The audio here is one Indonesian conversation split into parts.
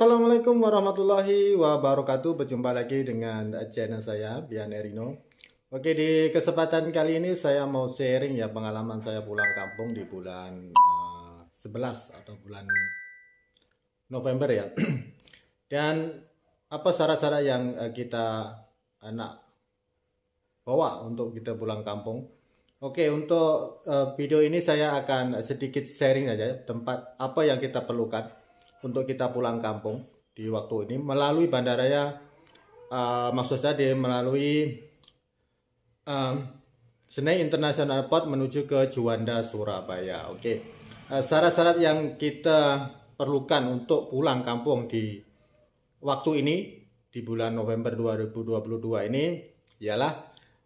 Assalamualaikum warahmatullahi wabarakatuh Berjumpa lagi dengan channel saya Bian Erino Oke di kesempatan kali ini saya mau sharing ya pengalaman saya pulang kampung di bulan uh, eh, 11 atau bulan November ya Dan apa syarat-syarat yang eh, kita anak eh, bawa untuk kita pulang kampung Oke untuk uh, video ini saya akan sedikit sharing aja tempat apa yang kita perlukan untuk kita pulang kampung di waktu ini melalui bandaraya uh, maksud saya di melalui um, eh, Senai International Airport menuju ke Juanda Surabaya. Oke. Okay. Eh, syarat-syarat yang kita perlukan untuk pulang kampung di waktu ini di bulan November 2022 ini ialah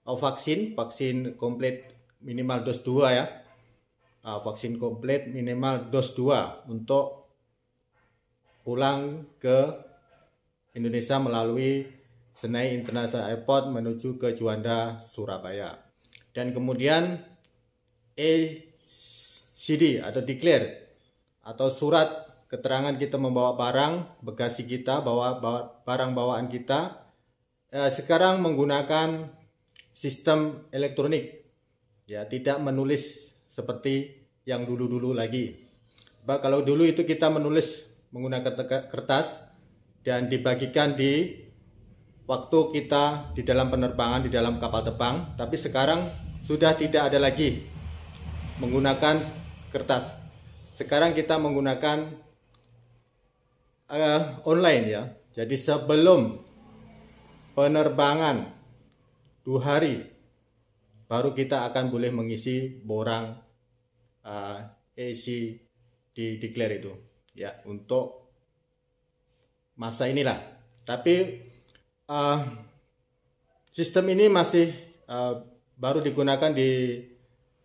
uh, vaksin, vaksin komplit minimal dos dua ya. Uh, vaksin komplit minimal dos dua untuk pulang ke Indonesia melalui Senai International Airport menuju ke Juanda, Surabaya. Dan kemudian ECD atau declare atau surat keterangan kita membawa barang bagasi kita bawa, bawa barang bawaan kita eh, sekarang menggunakan sistem elektronik ya tidak menulis seperti yang dulu-dulu lagi. Bah, kalau dulu itu kita menulis menggunakan kertas dan dibagikan di waktu kita di dalam penerbangan di dalam kapal terbang tapi sekarang sudah tidak ada lagi menggunakan kertas sekarang kita menggunakan uh, online ya jadi sebelum penerbangan dua hari baru kita akan boleh mengisi borang uh, eh, AC di declare itu ya untuk masa inilah. Tapi uh, sistem ini masih uh, baru digunakan di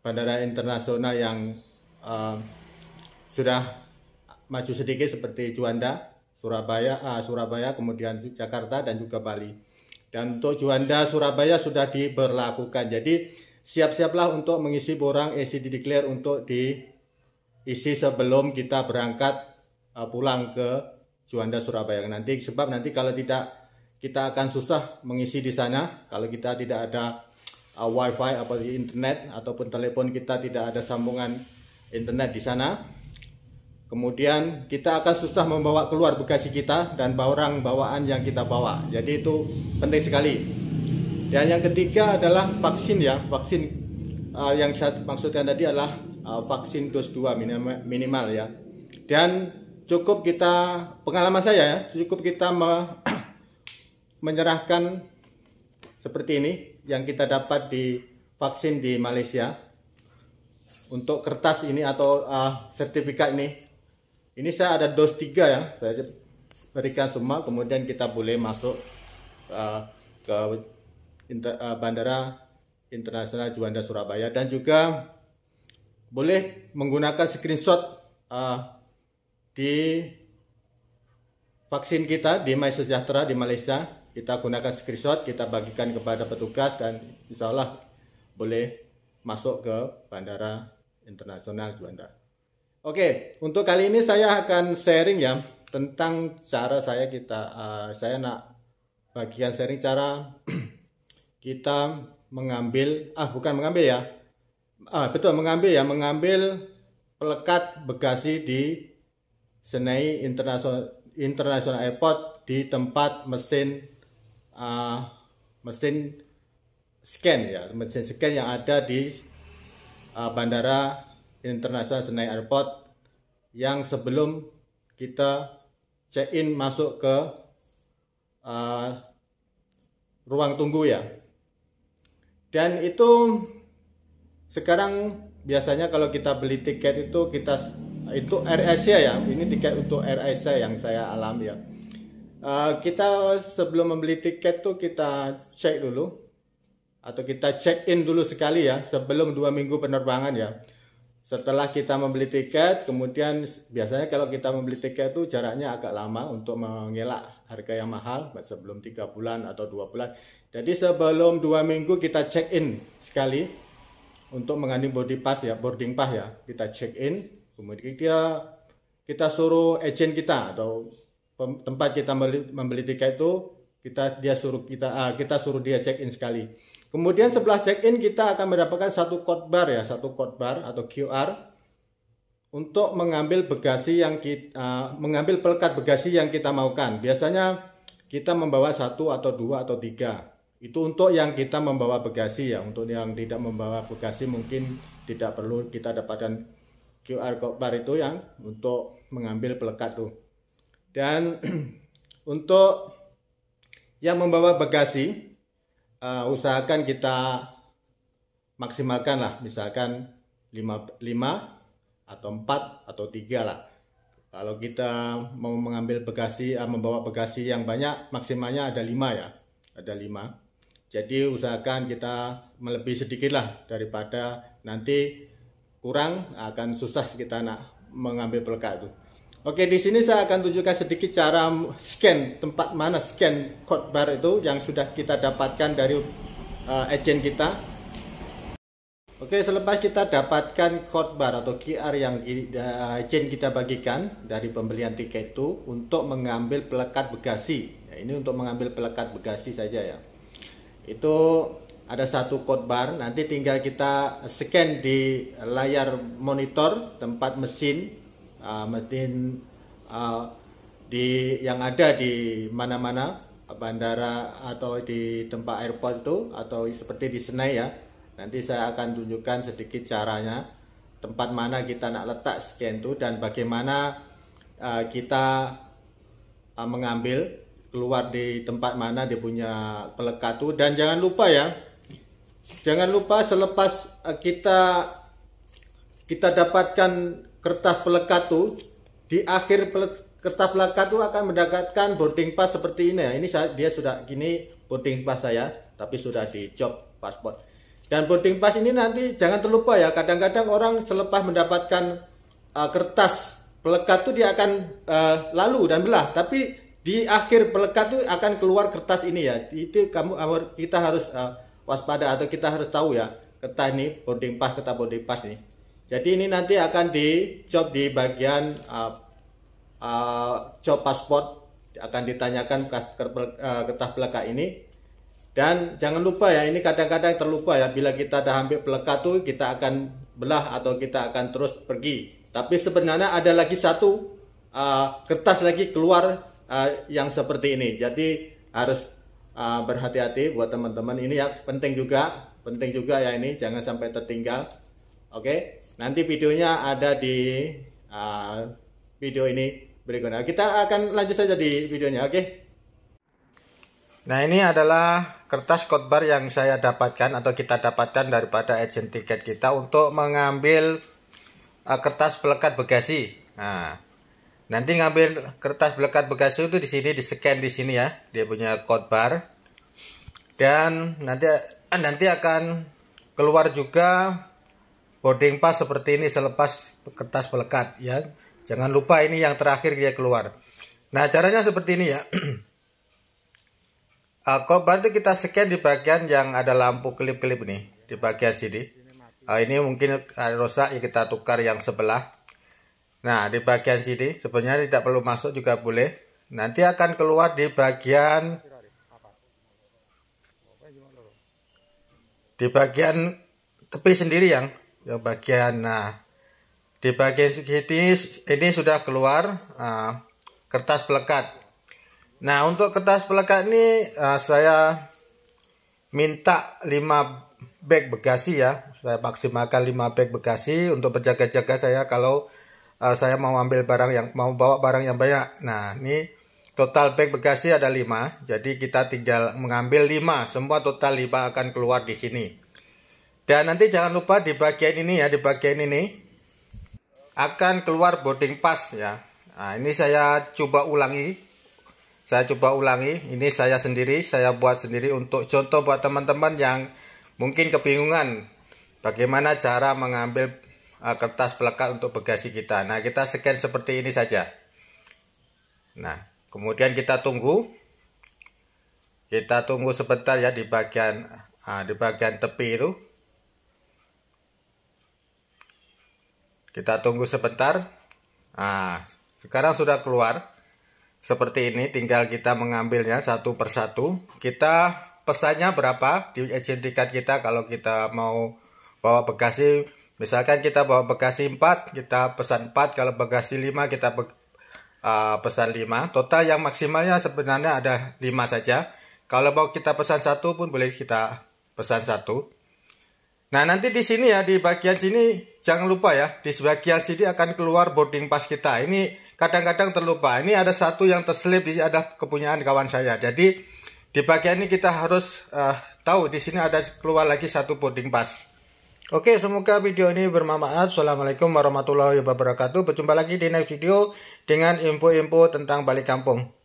bandara internasional yang uh, sudah maju sedikit seperti Juanda, Surabaya, uh, Surabaya, kemudian Jakarta dan juga Bali. Dan untuk Juanda, Surabaya sudah diberlakukan. Jadi siap-siaplah untuk mengisi borang ACD declare untuk diisi sebelum kita berangkat uh, pulang ke Juanda Surabaya nanti sebab nanti kalau tidak kita akan susah mengisi di sana kalau kita tidak ada uh, wifi di internet ataupun telepon kita tidak ada sambungan internet di sana kemudian kita akan susah membawa keluar bekasi kita dan barang bawaan yang kita bawa jadi itu penting sekali dan yang ketiga adalah vaksin ya vaksin uh, yang saya maksudkan tadi adalah uh, vaksin dos 2 minimal, minimal ya dan cukup kita pengalaman saya ya, cukup kita me menyerahkan seperti ini yang kita dapat di vaksin di Malaysia untuk kertas ini atau uh, sertifikat ini ini saya ada dos tiga ya saya berikan semua kemudian kita boleh masuk uh, ke inter, uh, bandara internasional Juanda Surabaya dan juga boleh menggunakan screenshot uh, di vaksin kita di My Sejahtera di Malaysia. Kita gunakan screenshot, kita bagikan kepada petugas dan insya Allah boleh masuk ke Bandara Internasional Juanda. Oke, untuk kali ini saya akan sharing ya tentang cara saya kita uh, saya nak bagian sharing cara kita mengambil ah bukan mengambil ya ah betul mengambil ya mengambil pelekat Bekasi di Senai International International Airport di tempat mesin uh, mesin scan ya mesin scan yang ada di uh, Bandara Internasional Senai Airport yang sebelum kita check in masuk ke uh, ruang tunggu ya dan itu sekarang biasanya kalau kita beli tiket itu kita itu Air ya ini tiket untuk Air yang saya alami ya uh, kita sebelum membeli tiket tuh kita cek dulu atau kita check in dulu sekali ya sebelum dua minggu penerbangan ya setelah kita membeli tiket kemudian biasanya kalau kita membeli tiket itu jaraknya agak lama untuk mengelak harga yang mahal sebelum tiga bulan atau dua bulan jadi sebelum dua minggu kita check in sekali untuk mengandung body pass ya boarding pass ya kita check in kemudian kita kita suruh agent kita atau tempat kita membeli, membeli tiket itu kita dia suruh kita uh, kita suruh dia check in sekali kemudian setelah check in kita akan mendapatkan satu code bar ya satu code bar atau QR untuk mengambil bagasi yang kita uh, mengambil pelkat bagasi yang kita maukan. Biasanya kita membawa satu atau dua atau tiga. Itu untuk yang kita membawa bagasi ya. Untuk yang tidak membawa bagasi mungkin tidak perlu kita dapatkan QR code bar itu yang untuk mengambil pelekat tuh. Dan untuk yang membawa bagasi uh, usahakan kita maksimalkan lah misalkan 5, 5 atau 4 atau 3 lah. Kalau kita mau mengambil bagasi uh, membawa bagasi yang banyak maksimalnya ada 5 ya. Ada 5. Jadi usahakan kita melebihi sedikit lah daripada nanti kurang akan susah kita nak mengambil pelekat itu. Oke, di sini saya akan tunjukkan sedikit cara scan tempat mana scan code bar itu yang sudah kita dapatkan dari uh, agent kita. Oke, selepas kita dapatkan code bar atau QR yang uh, agent kita bagikan dari pembelian tiket itu untuk mengambil pelekat bagasi. Ya, ini untuk mengambil pelekat bagasi saja ya. Itu ada satu code bar nanti tinggal kita scan di layar monitor tempat mesin uh, mesin uh, di yang ada di mana-mana bandara atau di tempat airport itu atau seperti di Senai ya nanti saya akan tunjukkan sedikit caranya tempat mana kita nak letak scan itu dan bagaimana uh, kita uh, mengambil keluar di tempat mana dia punya pelekat itu dan jangan lupa ya jangan lupa selepas eh, kita kita dapatkan kertas pelekat tuh di akhir kertas pelekat tuh akan mendapatkan boarding pass seperti ini ya. Ini saya, dia sudah gini boarding pass saya, tapi sudah dicop paspor. Dan boarding pass ini nanti jangan terlupa ya. Kadang-kadang orang selepas mendapatkan uh, kertas pelekat tuh dia akan uh, lalu dan belah, tapi di akhir pelekat tuh akan keluar kertas ini ya. Itu kamu kita harus uh, waspada atau kita harus tahu ya kertas ini boarding pass kertas boarding pass nih jadi ini nanti akan di job di bagian uh, uh, job pasport akan ditanyakan kertas uh, pelekat ini dan jangan lupa ya ini kadang-kadang terlupa ya bila kita dah ambil pelekat tuh kita akan belah atau kita akan terus pergi tapi sebenarnya ada lagi satu uh, kertas lagi keluar uh, yang seperti ini jadi harus uh, berhati-hati buat teman-teman ini ya penting juga penting juga ya ini jangan sampai tertinggal oke okay? nanti videonya ada di uh, video ini berikutnya kita akan lanjut saja di videonya oke okay? nah ini adalah kertas kotbar yang saya dapatkan atau kita dapatkan daripada agent tiket kita untuk mengambil ah, kertas pelekat bagasi nah Nanti ngambil kertas belekat bekas itu di sini di scan di sini ya. Dia punya code bar. Dan nanti ah, nanti akan keluar juga boarding pass seperti ini selepas kertas belekat ya. Jangan lupa ini yang terakhir dia keluar. Nah, caranya seperti ini ya. Uh, ah, berarti kita scan di bagian yang ada lampu kelip kelip nih, di bagian sini. Uh, ini mungkin rusak ya kita tukar yang sebelah. Nah, di bagian sini sebenarnya tidak perlu masuk juga boleh. Nanti akan keluar di bagian di bagian tepi sendiri yang yang bagian nah di bagian sini ini sudah keluar uh, kertas pelekat. Nah, untuk kertas pelekat ini uh, saya minta 5 bag Bekasi ya. Saya maksimalkan 5 bag Bekasi untuk berjaga-jaga saya kalau uh, saya mau ambil barang yang mau bawa barang yang banyak. Nah, ini total bag bagasi ada 5. Jadi kita tinggal mengambil 5. Semua total 5 akan keluar di sini. Dan nanti jangan lupa di bagian ini ya, di bagian ini akan keluar boarding pass ya. Nah, ini saya coba ulangi. Saya coba ulangi, ini saya sendiri, saya buat sendiri untuk contoh buat teman-teman yang mungkin kebingungan bagaimana cara mengambil Eh, kertas pelekat untuk bagasi kita. Nah, kita scan seperti ini saja. Nah, kemudian kita tunggu. Kita tunggu sebentar ya di bagian uh, di bagian tepi itu. Kita tunggu sebentar. Nah, sekarang sudah keluar. Seperti ini, tinggal kita mengambilnya satu persatu. Kita pesannya berapa di agent tiket kita kalau kita mau bawa bagasi Misalkan kita bawa bagasi 4, kita pesan 4, kalau bagasi 5 kita be, uh, pesan 5. Total yang maksimalnya sebenarnya ada 5 saja. Kalau mau kita pesan 1 pun boleh kita pesan 1. Nah, nanti di sini ya di bagian sini jangan lupa ya, di bagian sini akan keluar boarding pass kita. Ini kadang-kadang terlupa. Ini ada satu yang terselip di ada kepunyaan kawan saya. Jadi di bagian ini kita harus uh, tahu di sini ada keluar lagi satu boarding pass. Oke, semoga video ini bermanfaat. Assalamualaikum warahmatullahi wabarakatuh. Berjumpa lagi di next video dengan info-info tentang balik kampung.